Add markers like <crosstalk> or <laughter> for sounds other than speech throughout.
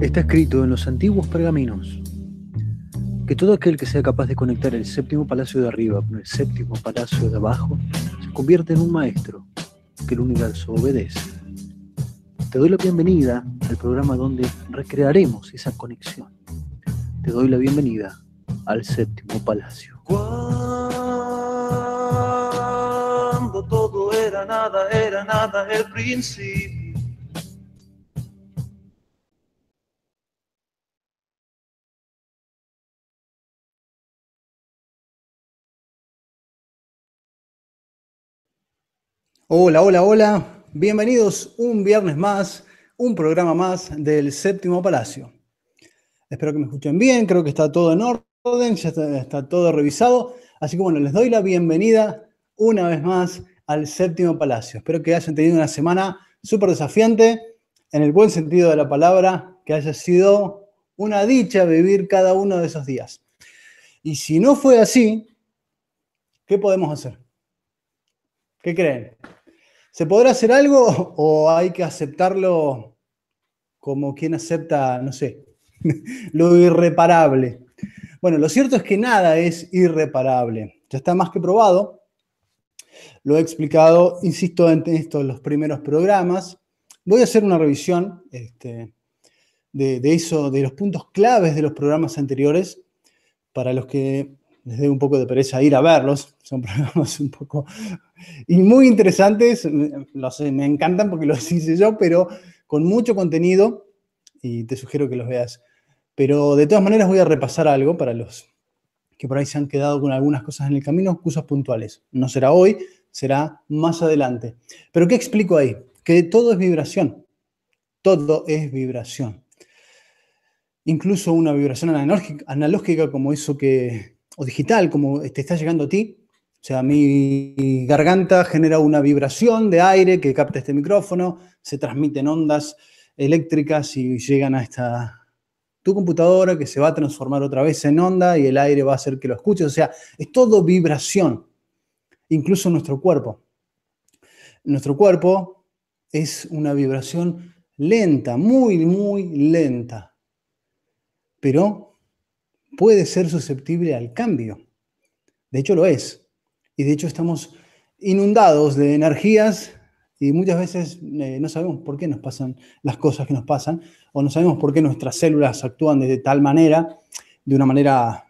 Está escrito en los antiguos pergaminos que todo aquel que sea capaz de conectar el séptimo palacio de arriba con el séptimo palacio de abajo se convierte en un maestro que el universo obedece. Te doy la bienvenida al programa donde recrearemos esa conexión. Te doy la bienvenida al séptimo palacio. todo era nada, era nada el Hola, hola, hola. Bienvenidos un viernes más, un programa más del Séptimo Palacio. Espero que me escuchen bien, creo que está todo en orden, ya está, todo revisado. Así que bueno, les doy la bienvenida una vez más al Séptimo Palacio. Espero que hayan tenido una semana súper desafiante, en el buen sentido de la palabra, que haya sido una dicha vivir cada uno de esos días. Y si no fue así, ¿qué podemos hacer? ¿Qué creen? ¿Se podrá hacer algo <laughs> o hay que aceptarlo como quien acepta, no sé, <laughs> lo irreparable? Bueno, lo cierto es que nada es irreparable. Ya está más que probado. Lo he explicado, insisto, en estos los primeros programas. Voy a hacer una revisión este, de, eso, de los puntos claves de los programas anteriores, para los que les dé un poco de pereza ir a verlos. Son <laughs> programas un poco y muy interesantes, los, eh, me encantan porque <laughs> los hice yo, pero con mucho contenido y te sugiero que los veas. Pero de todas maneras voy a repasar algo para los que por ahí se han quedado con algunas cosas en el camino, cosas puntuales. No será hoy, será más adelante. Pero ¿qué explico ahí? Que todo es vibración. Todo es vibración. Incluso una vibración analógica, como eso que, o digital, como te está llegando a ti, o sea, mi garganta genera una vibración de aire que capta este micrófono, se transmiten ondas eléctricas y llegan a esta tu computadora que se va a transformar otra vez en onda y el aire va a hacer que lo escuches. O sea, es todo vibración, incluso nuestro cuerpo. Nuestro cuerpo es una vibración lenta, muy, muy lenta, pero puede ser susceptible al cambio. De hecho, lo es. Y de hecho estamos inundados de energías y muchas veces eh, no sabemos por qué nos pasan las cosas que nos pasan o no sabemos por qué nuestras células actúan de tal manera, de una manera,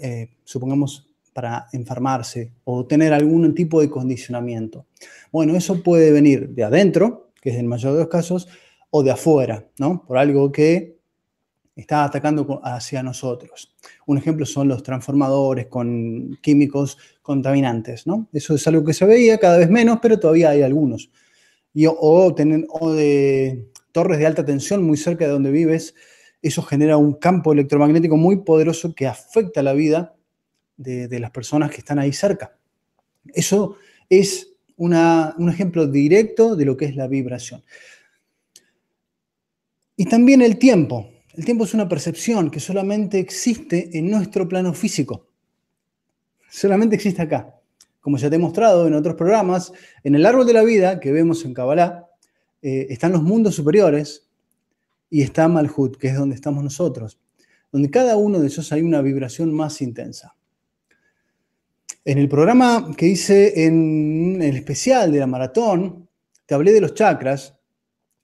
eh, supongamos, para enfermarse o tener algún tipo de condicionamiento. Bueno, eso puede venir de adentro, que es el mayor de los casos, o de afuera, ¿no? Por algo que está atacando hacia nosotros. Un ejemplo son los transformadores con químicos contaminantes, ¿no? Eso es algo que se veía cada vez menos, pero todavía hay algunos. Y, o, de torres de alta tensión muy cerca de donde vives, eso genera un campo electromagnético muy poderoso que afecta la vida de, las personas que están ahí cerca. Eso es un ejemplo directo de lo que es la vibración. Y también el tiempo. El tiempo es una percepción que solamente existe en nuestro plano físico. Solamente existe acá. Como ya te he mostrado en otros programas, en el árbol de la vida que vemos en Kabbalah, eh, están los mundos superiores y está Malhut, que es donde estamos nosotros, donde cada uno de ellos hay una vibración más intensa. En el programa que hice en el especial de la maratón, te hablé de los chakras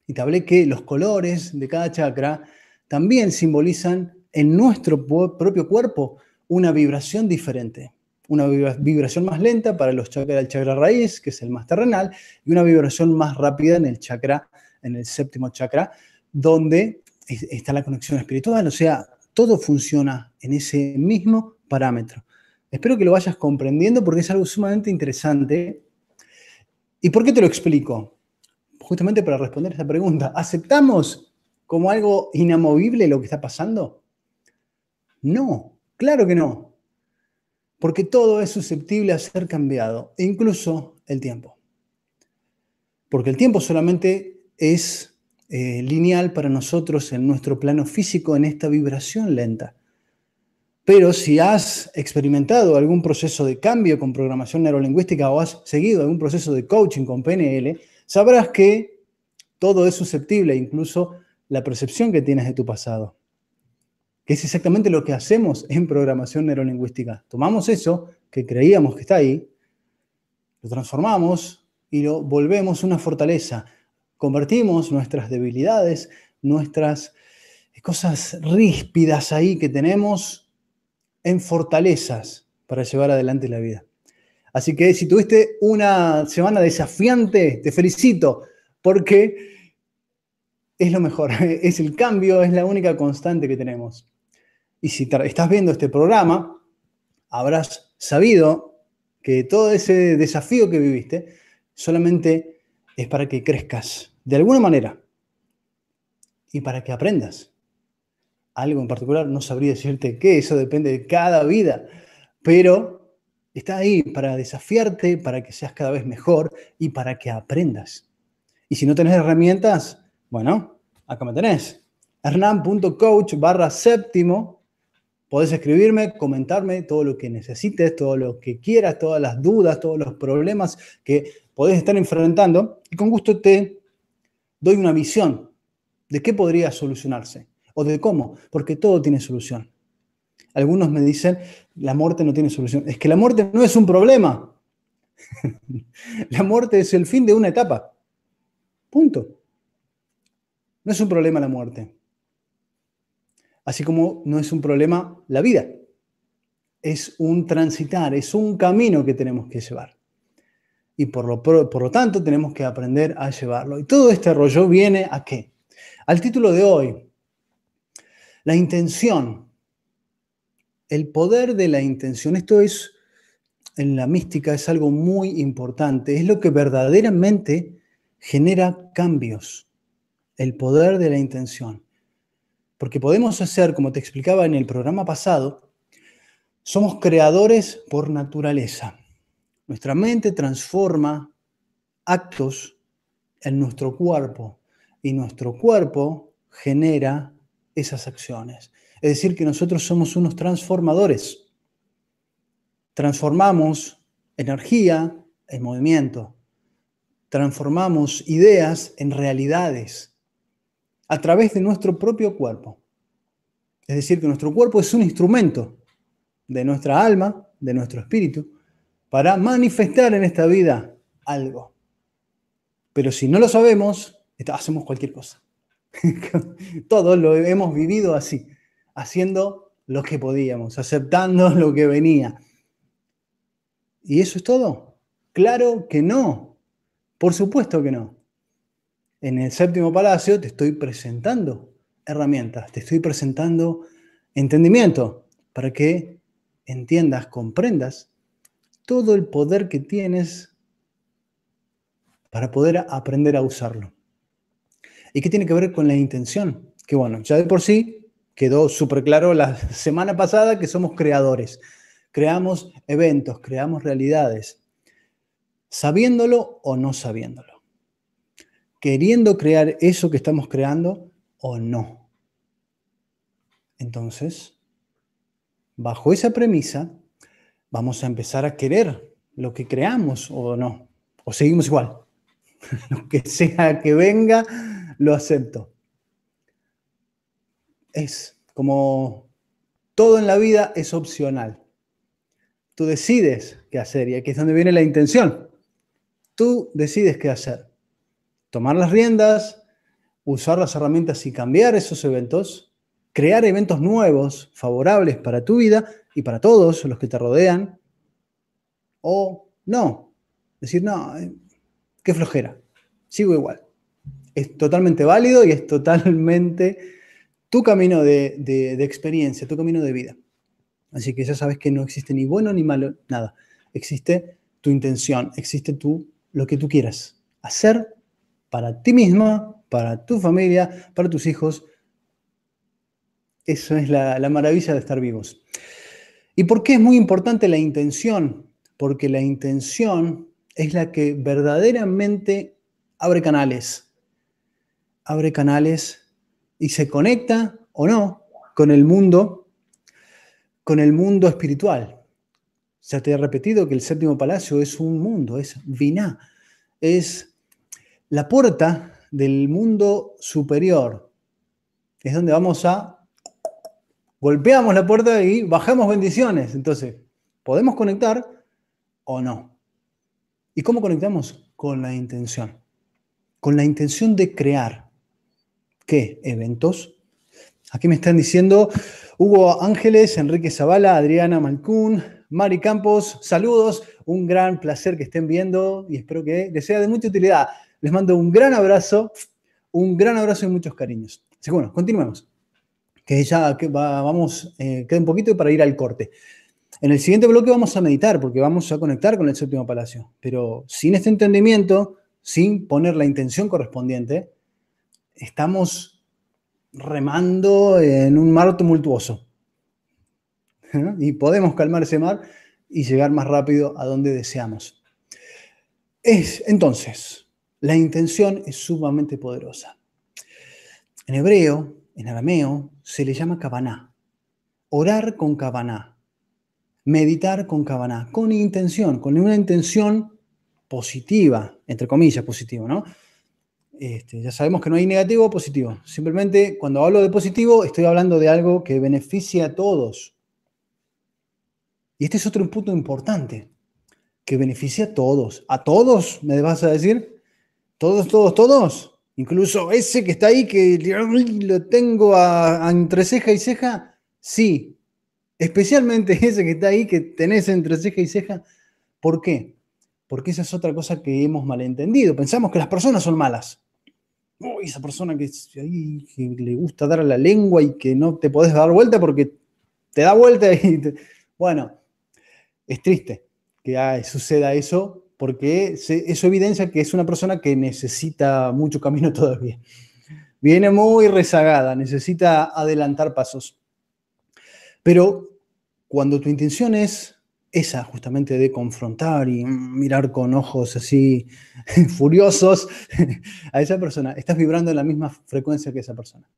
y te hablé que los colores de cada chakra también simbolizan en nuestro propio cuerpo una vibración diferente. Una vibración más lenta para los chakras del chakra raíz, que es el más terrenal, y una vibración más rápida en el chakra, en el séptimo chakra, donde está la conexión espiritual. O sea, todo funciona en ese mismo parámetro. Espero que lo vayas comprendiendo porque es algo sumamente interesante. ¿Y por qué te lo explico? Justamente para responder esta pregunta. ¿Aceptamos como algo inamovible lo que está pasando? No, claro que no. Porque todo es susceptible a ser cambiado, incluso el tiempo. Porque el tiempo solamente es eh, lineal para nosotros en nuestro plano físico, en esta vibración lenta. Pero si has experimentado algún proceso de cambio con programación neurolingüística o has seguido algún proceso de coaching con PNL, sabrás que todo es susceptible, incluso la percepción que tienes de tu pasado, que es exactamente lo que hacemos en programación neurolingüística. Tomamos eso que creíamos que está ahí, lo transformamos y lo volvemos una fortaleza. Convertimos nuestras debilidades, nuestras eh, cosas ríspidas ahí que tenemos en fortalezas para llevar adelante la vida. Así que si tuviste una semana desafiante, te felicito porque es lo mejor, <laughs> es el cambio, es la única constante que tenemos. Y si estás viendo este programa, habrás sabido que todo ese desafío que viviste solamente es para que crezcas de alguna manera y para que aprendas. Algo en particular, no sabría decirte qué, eso depende de cada vida, pero está ahí para desafiarte, para que seas cada vez mejor y para que aprendas. Y si no tenés herramientas, bueno, acá me tenés. Hernán.coach barra séptimo. Podés escribirme, comentarme todo lo que necesites, todo lo que quieras, todas las dudas, todos los problemas que podés estar enfrentando. Y con gusto te doy una visión de qué podría solucionarse o de cómo, porque todo tiene solución. Algunos me dicen, la muerte no tiene solución. Es que la muerte no es un problema. <laughs> la muerte es el fin de una etapa. Punto. No es un problema la muerte. Así como no es un problema la vida. Es un transitar, es un camino que tenemos que llevar. Y por lo, por lo tanto tenemos que aprender a llevarlo. Y todo este rollo viene a qué? Al título de hoy, la intención, el poder de la intención. Esto es, en la mística, es algo muy importante. Es lo que verdaderamente genera cambios el poder de la intención. Porque podemos hacer, como te explicaba en el programa pasado, somos creadores por naturaleza. Nuestra mente transforma actos en nuestro cuerpo y nuestro cuerpo genera esas acciones. Es decir, que nosotros somos unos transformadores. Transformamos energía en movimiento. Transformamos ideas en realidades a través de nuestro propio cuerpo. Es decir, que nuestro cuerpo es un instrumento de nuestra alma, de nuestro espíritu, para manifestar en esta vida algo. Pero si no lo sabemos, hacemos cualquier cosa. <laughs> Todos lo hemos vivido así, haciendo lo que podíamos, aceptando <laughs> lo que venía. ¿Y eso es todo? Claro que no. Por supuesto que no. En el séptimo palacio te estoy presentando herramientas, te estoy presentando entendimiento para que entiendas, comprendas todo el poder que tienes para poder aprender a usarlo. ¿Y qué tiene que ver con la intención? Que bueno, ya de por sí quedó súper claro la <laughs> semana pasada que somos creadores. Creamos eventos, creamos realidades, sabiéndolo o no sabiéndolo queriendo crear eso que estamos creando o no. Entonces, bajo esa premisa, vamos a empezar a querer lo que creamos o no. O seguimos igual. <laughs> lo que sea que venga, lo acepto. Es como todo en la vida es opcional. Tú decides qué hacer y aquí es donde viene la intención. Tú decides qué hacer tomar las riendas, usar las herramientas y cambiar esos eventos, crear eventos nuevos, favorables para tu vida y para todos los que te rodean, o no, decir, no, eh, qué flojera, sigo igual. Es totalmente válido y es totalmente tu camino de, experiencia, tu camino de vida. Así que ya sabes que no existe ni bueno ni malo, nada. Existe tu intención, existe tú lo que tú quieras hacer para ti misma, para tu familia, para tus hijos. Eso es la, la maravilla de estar vivos. ¿Y por qué es muy importante la intención? Porque la intención es la que verdaderamente abre canales. Abre canales y se conecta o no con el mundo, con el mundo espiritual. Ya te he repetido que el séptimo palacio es un mundo, es Viná, es la puerta del mundo superior es donde vamos a... Golpeamos la puerta y bajamos bendiciones. Entonces, ¿podemos conectar o no? ¿Y cómo conectamos? Con la intención. Con la intención de crear. ¿Qué? Eventos. Aquí me están diciendo Hugo Ángeles, Enrique Zavala, Adriana Malcún, Mari Campos, saludos, un gran placer que estén viendo y espero que les sea de mucha utilidad. Les mando un gran abrazo, un gran abrazo y muchos cariños. Así que bueno, continuemos. Que ya vamos, eh, queda un poquito para ir al corte. En el siguiente bloque vamos a meditar, porque vamos a conectar con el séptimo palacio. Pero sin este entendimiento, sin poner la intención correspondiente, estamos remando en un mar tumultuoso. <laughs> Y podemos calmar ese mar y llegar más rápido a donde deseamos. Es, entonces, la intención es sumamente poderosa. En hebreo, en arameo, se le llama cabaná: Orar con cabaná, Meditar con cabaná, Con intención, con una intención positiva, entre comillas, positiva, ¿no? Este, ya sabemos que no hay negativo o positivo. Simplemente cuando hablo de positivo estoy hablando de algo que beneficia a todos. Y este es otro punto importante, que beneficia a todos. ¿A todos? ¿Me vas a decir? Todos, todos, todos. Incluso ese que está ahí, que lo tengo entre ceja y ceja, sí. Especialmente <laughs> ese que está ahí, que tenés entre ceja y ceja. ¿Por qué? Porque esa es otra cosa que hemos malentendido. Pensamos que las personas son malas. esa persona que, ahí, le gusta dar a la lengua y que no te podés dar vuelta porque te da vuelta y Bueno, es triste que ah, suceda eso porque eso evidencia que es una persona que necesita mucho camino <laughs> todavía. Viene muy rezagada, necesita adelantar pasos. Pero cuando tu intención es esa, justamente de confrontar y mirar con ojos así <laughs> furiosos <laughs> a esa persona, estás vibrando en la misma frecuencia que esa persona.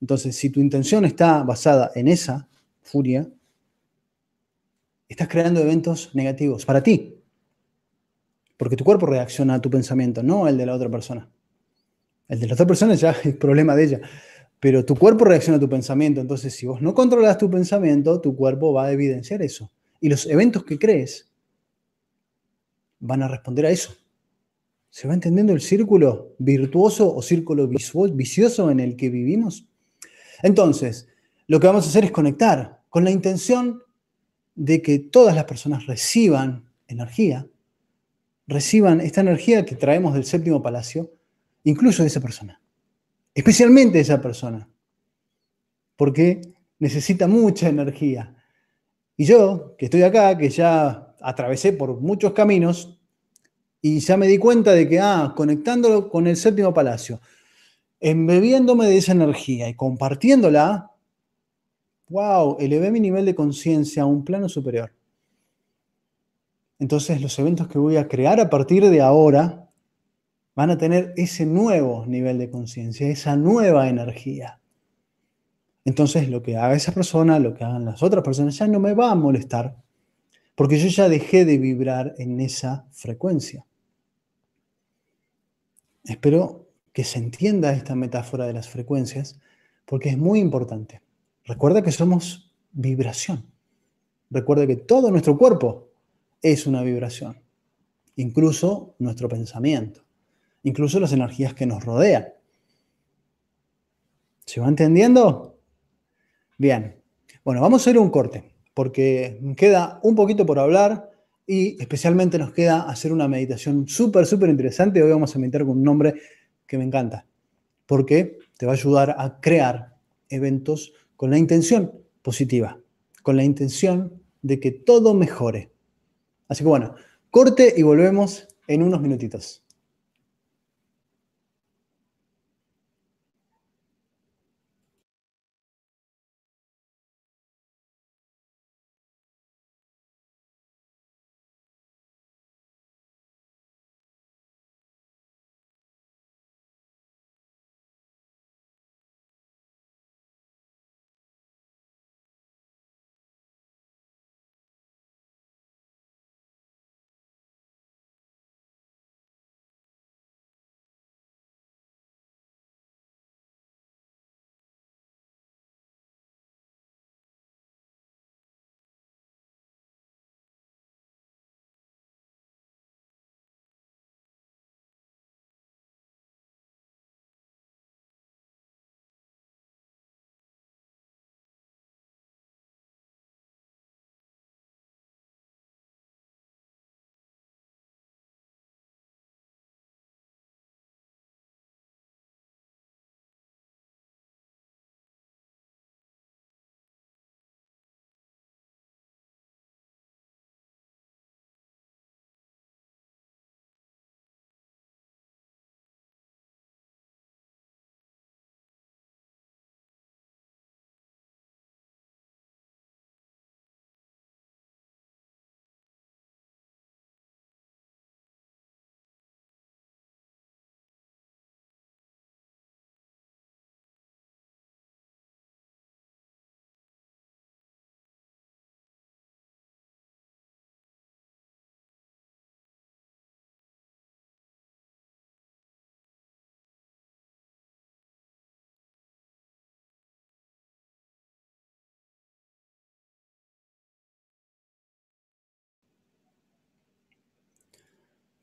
Entonces, si tu intención está basada en esa furia, estás creando eventos negativos para ti, porque tu cuerpo reacciona a tu pensamiento, no el de la otra persona. El de la otra persona ya <laughs> es problema de ella. Pero tu cuerpo reacciona a tu pensamiento. Entonces, si vos no controlas tu pensamiento, tu cuerpo va a evidenciar eso. Y los eventos que crees van a responder a eso. ¿Se va entendiendo el círculo virtuoso o círculo vicioso en el que vivimos? Entonces, lo que vamos a hacer es conectar con la intención de que todas las personas reciban energía reciban esta energía que traemos del séptimo palacio, incluso de esa persona, especialmente de esa persona, porque necesita mucha energía. Y yo, que estoy acá, que ya atravesé por muchos caminos y ya me di cuenta de que, ah, conectándolo con el séptimo palacio, embebiéndome de esa energía y compartiéndola, wow, elevé mi nivel de conciencia a un plano superior. Entonces los eventos que voy a crear a partir de ahora van a tener ese nuevo nivel de conciencia, esa nueva energía. Entonces lo que haga esa persona, lo que hagan las otras personas, ya no me va a molestar, porque yo ya dejé de vibrar en esa frecuencia. Espero que se entienda esta metáfora de las frecuencias, porque es muy importante. Recuerda que somos vibración. Recuerda que todo nuestro cuerpo es una vibración. Incluso nuestro pensamiento. Incluso las energías que nos rodean. ¿Se va entendiendo? Bien. Bueno, vamos a hacer un corte, porque queda un poquito por hablar y especialmente nos queda hacer una meditación súper, súper interesante. Hoy vamos a meditar con un nombre que me encanta, porque te va a ayudar a crear eventos con la intención positiva, con la intención de que todo mejore. Así que bueno, corte y volvemos en unos minutitos.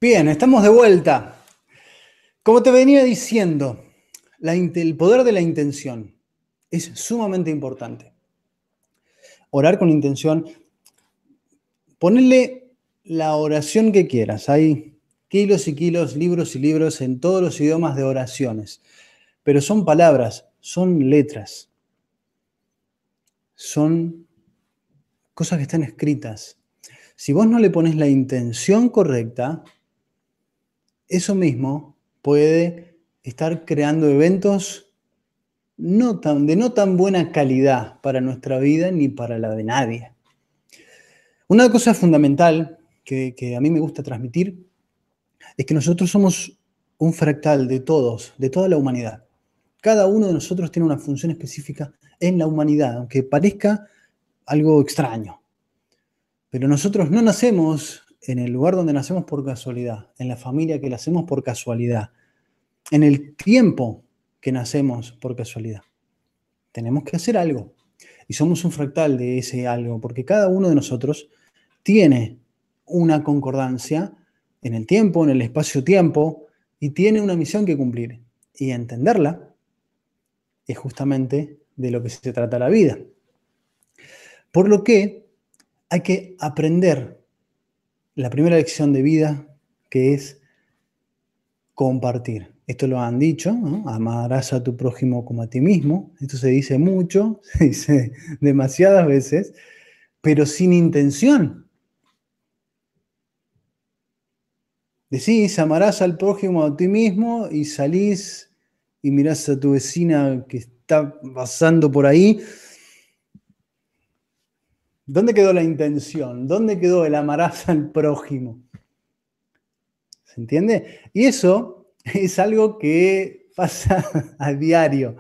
Bien, estamos de vuelta. Como te venía diciendo, el poder de la intención es sumamente importante. Orar con intención, ponerle la oración que quieras. Hay kilos y kilos, libros y libros en todos los idiomas de oraciones, pero son palabras, son letras, son cosas que están escritas. Si vos no le pones la intención correcta, eso mismo puede estar creando eventos no tan, de no tan buena calidad para nuestra vida ni para la de nadie. Una cosa fundamental que, que a mí me gusta transmitir es que nosotros somos un fractal de todos, de toda la humanidad. Cada uno de nosotros tiene una función específica en la humanidad, aunque parezca algo extraño. Pero nosotros no nacemos en el lugar donde nacemos por casualidad, en la familia que la hacemos por casualidad, en el tiempo que nacemos por casualidad. Tenemos que hacer algo. Y somos un fractal de ese algo, porque cada uno de nosotros tiene una concordancia en el tiempo, en el espacio-tiempo, y tiene una misión que cumplir. Y entenderla es justamente de lo que se trata la vida. Por lo que hay que aprender la primera lección de vida que es compartir. Esto lo han dicho, amarás a tu prójimo como a ti mismo. Esto se dice mucho, <laughs> se dice demasiadas veces, pero sin intención. Decís, amarás al prójimo a ti mismo y salís y mirás a tu vecina que está pasando por ahí ¿Dónde quedó la intención? ¿Dónde quedó el amarazo al prójimo? ¿Se entiende? Y eso es algo que pasa a diario.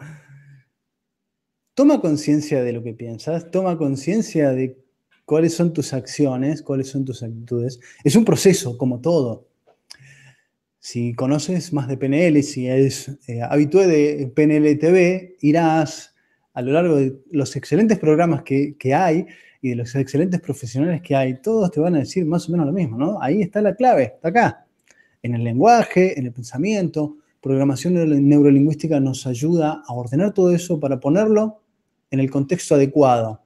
Toma conciencia de lo que piensas, toma conciencia de cuáles son tus acciones, cuáles son tus actitudes. Es un proceso, como todo. Si conoces más de PNL, si eres eh, habitué de PNL TV, irás a lo largo de los excelentes programas que, hay y de los excelentes profesionales que hay, todos te van a decir más o menos lo mismo, ¿no? Ahí está la clave, está acá, en el lenguaje, en el pensamiento. Programación neurolingüística nos ayuda a ordenar todo eso para ponerlo en el contexto adecuado,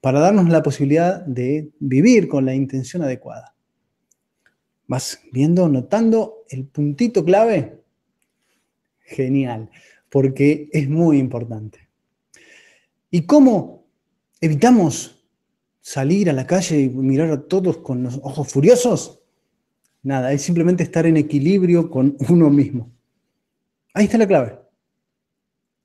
para darnos la posibilidad de vivir con la intención adecuada. ¿Vas viendo, notando el puntito clave? Genial, porque es muy importante. ¿Y cómo evitamos salir a la calle y mirar a todos con los ojos furiosos? Nada, es simplemente estar en equilibrio con uno mismo. Ahí está la clave.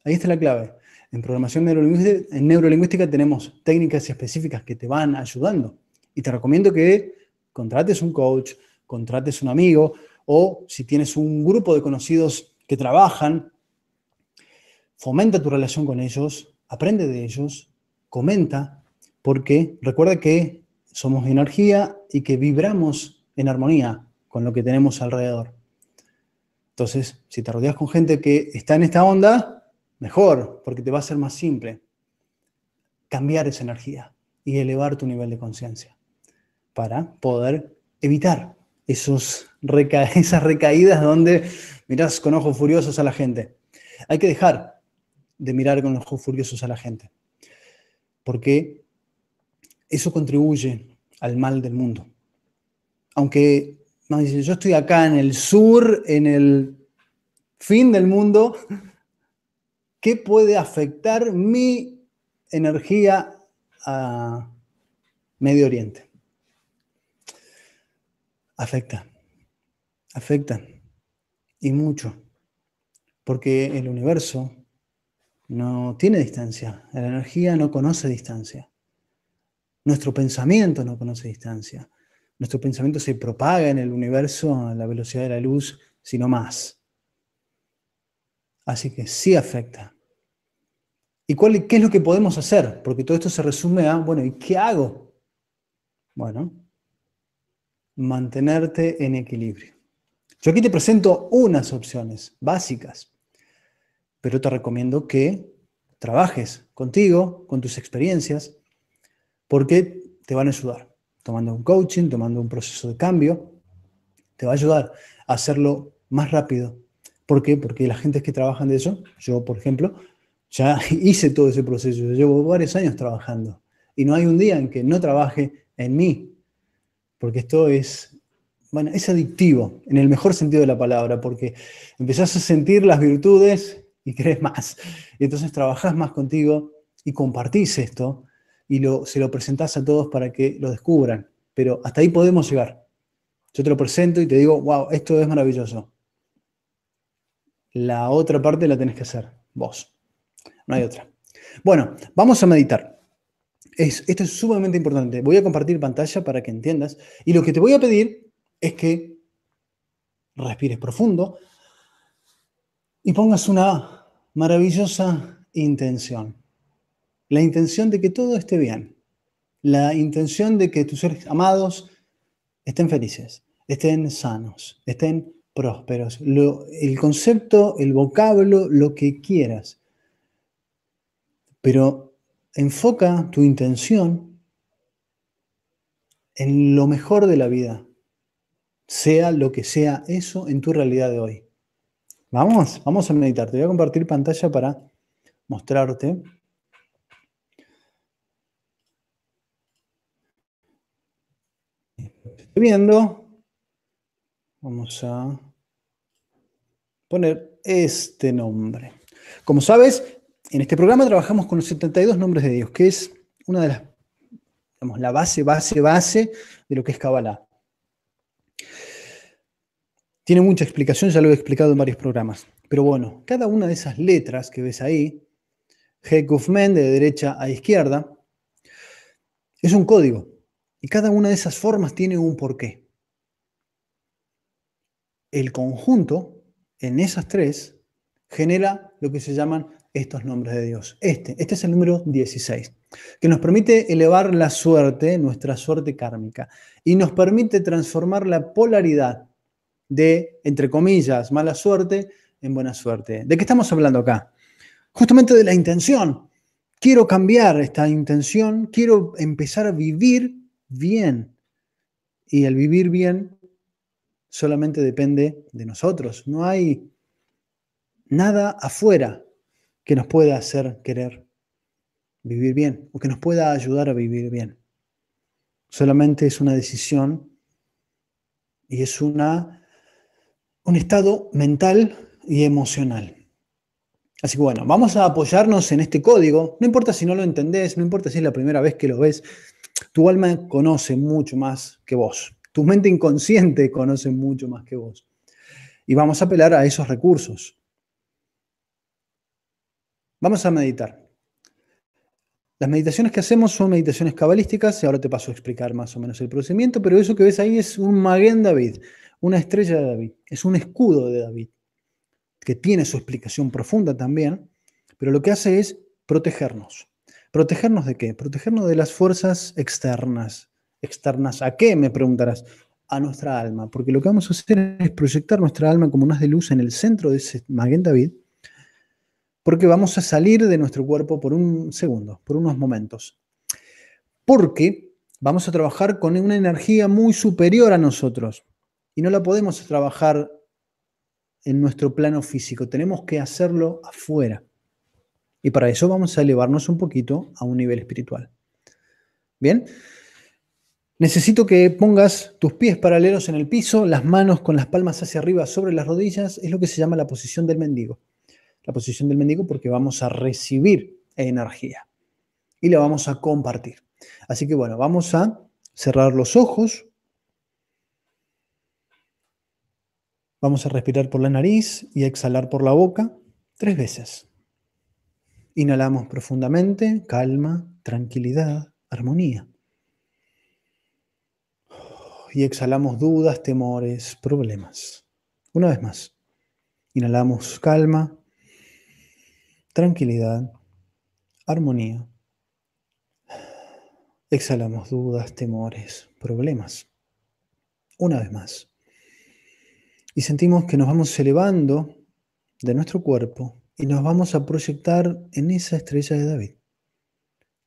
Ahí está la clave. En programación neurolingüística, neurolingüística tenemos técnicas específicas que te van ayudando. Y te recomiendo que contrates un coach, contrates un amigo o si tienes un grupo de conocidos que trabajan, fomenta tu relación con ellos, aprende de ellos, comenta, porque recuerda que somos energía y que vibramos en armonía con lo que tenemos alrededor. Entonces, si te rodeas con gente que está en esta onda, mejor, porque te va a ser más simple cambiar esa energía y elevar tu nivel de conciencia para poder evitar esos <laughs> esas recaídas donde miras con ojos furiosos a la gente. Hay que dejar de mirar con los ojos furiosos a la gente, porque eso contribuye al mal del mundo. Aunque yo estoy acá en el sur, en el fin del mundo, ¿qué puede afectar mi energía a Medio Oriente? Afecta, afecta, y mucho, porque el universo no tiene distancia. La energía no conoce distancia. Nuestro pensamiento no conoce distancia. Nuestro pensamiento se propaga en el universo a la velocidad de la luz, sino más. Así que sí afecta. ¿Y cuál, qué es lo que podemos hacer? Porque todo esto se resume a, bueno, ¿y qué hago? Bueno, mantenerte en equilibrio. Yo aquí te presento unas opciones básicas pero te recomiendo que trabajes contigo, con tus experiencias, porque te van a ayudar. Tomando un coaching, tomando un proceso de cambio, te va a ayudar a hacerlo más rápido. ¿Por qué? Porque las gentes que trabajan de eso, yo por ejemplo, ya <laughs> hice todo ese proceso, yo llevo varios años trabajando y no hay un día en que no trabaje en mí, porque esto es, bueno, es adictivo, en el mejor sentido de la palabra, porque empezás a sentir las virtudes y crees más. Y entonces trabajás más contigo y compartís esto y se lo presentás a todos para que lo descubran. Pero hasta ahí podemos llegar. Yo te lo presento y te digo, wow, esto es maravilloso. La otra parte la tenés que hacer vos. No hay otra. Bueno, vamos a meditar. Es, esto es sumamente importante. Voy a compartir pantalla para que entiendas. Y lo que te voy a pedir es que respires profundo, y pongas una maravillosa intención. La intención de que todo esté bien. La intención de que tus seres amados estén felices, estén sanos, estén prósperos. el concepto, el vocablo, lo que quieras. Pero enfoca tu intención en lo mejor de la vida, sea lo que sea eso en tu realidad de hoy. Vamos, vamos a meditar. Te voy a compartir pantalla para mostrarte. Estoy viendo. Vamos a poner este nombre. Como sabes, en este programa trabajamos con los 72 nombres de Dios, que es una de las, digamos, la base, base, base de lo que es Kabbalah. Tiene mucha explicación, ya lo he explicado en varios programas. Pero bueno, cada una de esas letras que ves ahí, G. de derecha a izquierda, es un código. Y cada una de esas formas tiene un porqué. El conjunto, en esas tres, genera lo que se llaman estos nombres de Dios. Este, este es el número 16, que nos permite elevar la suerte, nuestra suerte kármica, y nos permite transformar la polaridad de, entre comillas, mala suerte en buena suerte. ¿De qué estamos hablando acá? Justamente de la intención. Quiero cambiar esta intención, quiero empezar a vivir bien. Y el vivir bien solamente depende de nosotros. No hay nada afuera que nos pueda hacer querer vivir bien o que nos pueda ayudar a vivir bien. Solamente es una decisión y es una un estado mental y emocional. Así que bueno, vamos a apoyarnos en este código. No importa si no lo entendés, no importa si es la primera vez que lo ves, tu alma conoce mucho más que vos. Tu mente inconsciente conoce mucho más que vos. Y vamos a apelar a esos recursos. Vamos a meditar. Las meditaciones que hacemos son meditaciones cabalísticas, y ahora te paso a explicar más o menos el procedimiento, pero eso que ves ahí es un Maguen David una estrella de David, es un escudo de David, que tiene su explicación profunda también, pero lo que hace es protegernos. ¿Protegernos de qué? Protegernos de las fuerzas externas. ¿Externas a qué? Me preguntarás. A nuestra alma, porque lo que vamos a hacer es proyectar nuestra alma como una de luz en el centro de ese Maguen David, porque vamos a salir de nuestro cuerpo por un segundo, por unos momentos. Porque vamos a trabajar con una energía muy superior a nosotros y no la podemos trabajar en nuestro plano físico, tenemos que hacerlo afuera. Y para eso vamos a elevarnos un poquito a un nivel espiritual. Bien, necesito que pongas tus pies paralelos en el piso, las manos con las palmas hacia arriba sobre las rodillas, es lo que se llama la posición del mendigo. La posición del mendigo porque vamos a recibir energía y la vamos a compartir. Así que bueno, vamos a cerrar los ojos Vamos a respirar por la nariz y exhalar por la boca tres veces. Inhalamos profundamente, calma, tranquilidad, armonía. Y exhalamos dudas, temores, problemas. Una vez más. Inhalamos calma, tranquilidad, armonía. Exhalamos dudas, temores, problemas. Una vez más y sentimos que nos vamos elevando de nuestro cuerpo y nos vamos a proyectar en esa estrella de David,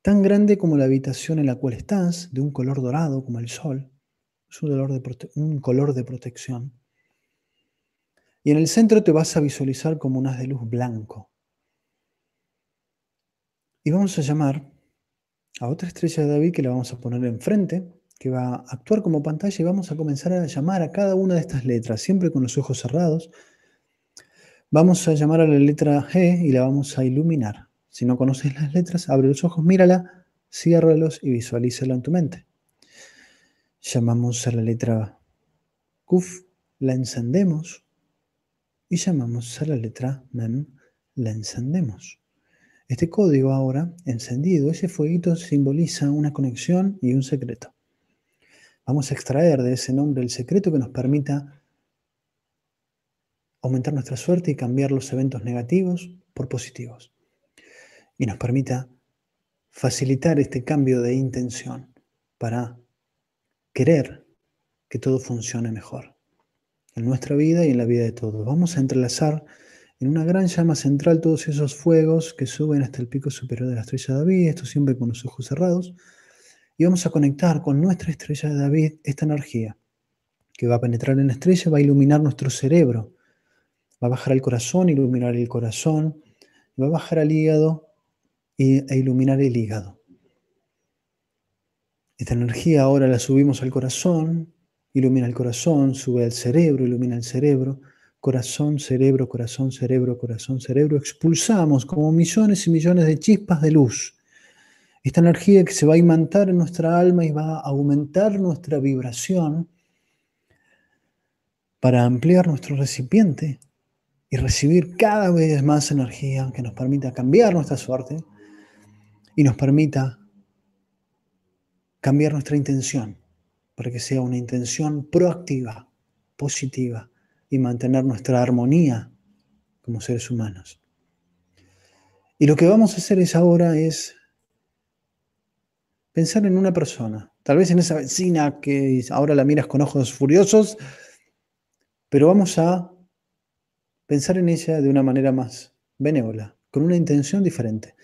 tan grande como la habitación en la cual estás, de un color dorado como el sol, es un, un color de protección. Y en el centro te vas a visualizar como un haz de luz blanco. Y vamos a llamar a otra estrella de David que la vamos a poner enfrente que va a actuar como pantalla y vamos a comenzar a llamar a cada una de estas letras, siempre con los ojos cerrados. Vamos a llamar a la letra G y la vamos a iluminar. Si no conoces las letras, abre los ojos, mírala, ciérralos y visualízala en tu mente. Llamamos a la letra Kuf, la encendemos y llamamos a la letra Mem, la encendemos. Este código ahora encendido, ese fueguito simboliza una conexión y un secreto. Vamos a extraer de ese nombre el secreto que nos permita aumentar nuestra suerte y cambiar los eventos negativos por positivos. Y nos permita facilitar este cambio de intención para querer que todo funcione mejor en nuestra vida y en la vida de todos. Vamos a entrelazar en una gran llama central todos esos fuegos que suben hasta el pico superior de la estrella de David, esto siempre con los ojos cerrados y vamos a conectar con nuestra estrella de David esta energía que va a penetrar en la estrella, va a iluminar nuestro cerebro, va a bajar al corazón, iluminar el corazón, va a bajar al hígado e iluminar el hígado. Esta energía ahora la subimos al corazón, ilumina el corazón, sube al cerebro, ilumina el cerebro, corazón, cerebro, corazón, cerebro, corazón, cerebro, expulsamos como millones y millones de chispas de luz esta energía que se va a imantar en nuestra alma y va a aumentar nuestra vibración para ampliar nuestro recipiente y recibir cada vez más energía que nos permita cambiar nuestra suerte y nos permita cambiar nuestra intención para que sea una intención proactiva, positiva y mantener nuestra armonía como seres humanos. Y lo que vamos a hacer es ahora es pensar en una persona, tal vez en esa vecina que ahora la miras con ojos furiosos, pero vamos a pensar en ella de una manera más benévola, con una intención diferente.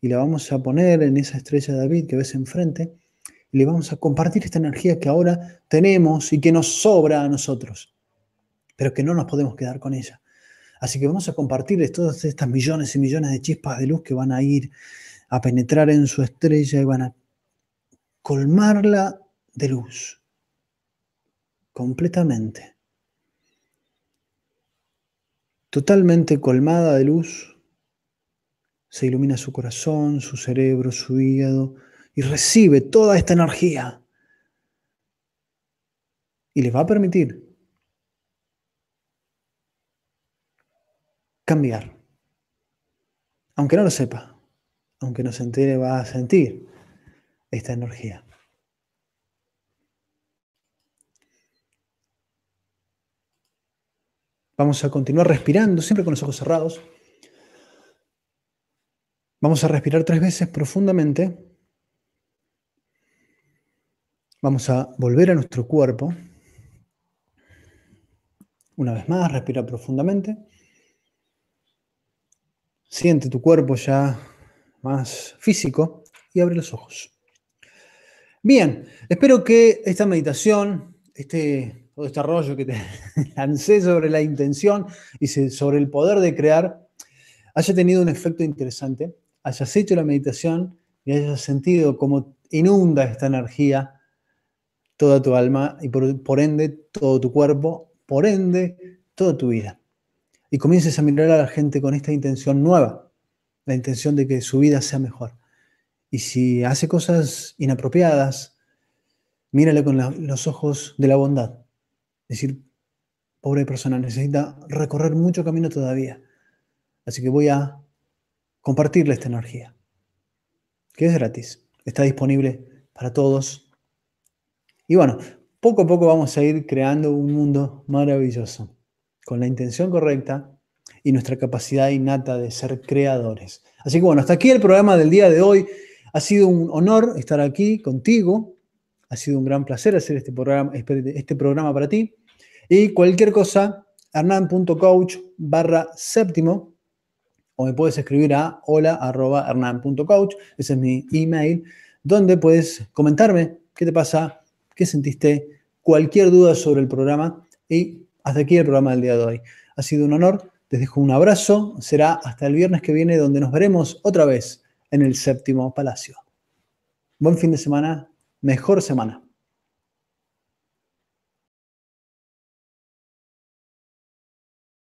Y la vamos a poner en esa estrella de David que ves enfrente y le vamos a compartir esta energía que ahora tenemos y que nos sobra a nosotros, pero que no nos podemos quedar con ella. Así que vamos a compartirles todas estas millones y millones de chispas de luz que van a ir a penetrar en su estrella y van a colmarla de luz, completamente. Totalmente colmada de luz, se ilumina su corazón, su cerebro, su hígado y recibe toda esta energía. Y le va a permitir cambiar. Aunque no lo sepa, aunque no se entere, va a sentir esta energía. Vamos a continuar respirando, siempre con los ojos cerrados. Vamos a respirar tres veces profundamente. Vamos a volver a nuestro cuerpo. Una vez más, respira profundamente. Siente tu cuerpo ya más físico y abre los ojos. Bien, espero que esta meditación, este, todo este rollo que te <laughs> lancé sobre la intención y sobre el poder de crear, haya tenido un efecto interesante, hayas hecho la meditación y hayas sentido cómo inunda esta energía toda tu alma y por ende todo tu cuerpo, por ende toda tu vida. Y comiences a mirar a la gente con esta intención nueva, la intención de que su vida sea mejor y si hace cosas inapropiadas, mírale con los ojos de la bondad. Es decir, pobre persona, necesita recorrer mucho camino todavía. Así que voy a compartirle esta energía, que es gratis, está disponible para todos. Y bueno, poco a poco vamos a ir creando un mundo maravilloso, con la intención correcta y nuestra capacidad innata de ser creadores. Así que bueno, hasta aquí el programa del día de hoy. Ha sido un honor estar aquí contigo. Ha sido un gran placer hacer este programa, este para ti. Y cualquier cosa, hernan.coach barra séptimo. O me puedes escribir a hola arroba Ese es mi email. Donde puedes comentarme qué te pasa, qué sentiste, cualquier duda sobre el programa. Y hasta aquí el programa del día de hoy. Ha sido un honor. Te dejo un abrazo. Será hasta el viernes que viene donde nos veremos otra vez en el séptimo palacio. Buen fin de semana, mejor semana.